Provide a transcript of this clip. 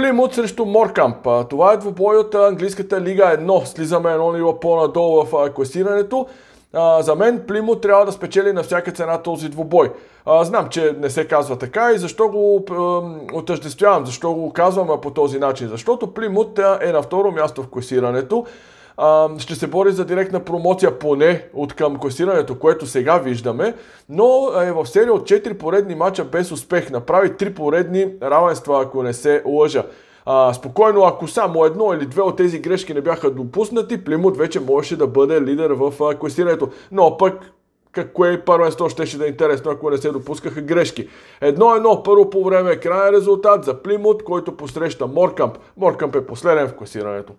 Плимут срещу Моркамп. Това е двубой от английската лига 1. Слизаме едно ниво по-надолу в класирането. за мен Плимут трябва да спечели на всяка цена този двубой. знам, че не се казва така и защо го отъждествявам, защо го казвам по този начин. Защото Плимут е на второ място в класирането а, ще се бори за директна промоция поне от към класирането, което сега виждаме, но е в серия от 4 поредни мача без успех. Направи 3 поредни равенства, ако не се лъжа. А, спокойно, ако само едно или две от тези грешки не бяха допуснати, Плимут вече можеше да бъде лидер в класирането. Но пък какво е първенство щеше да е интересно, ако не се допускаха грешки. Едно-едно, първо по време е крайен резултат за Плимут, който посреща Моркамп. Моркамп е последен в класирането.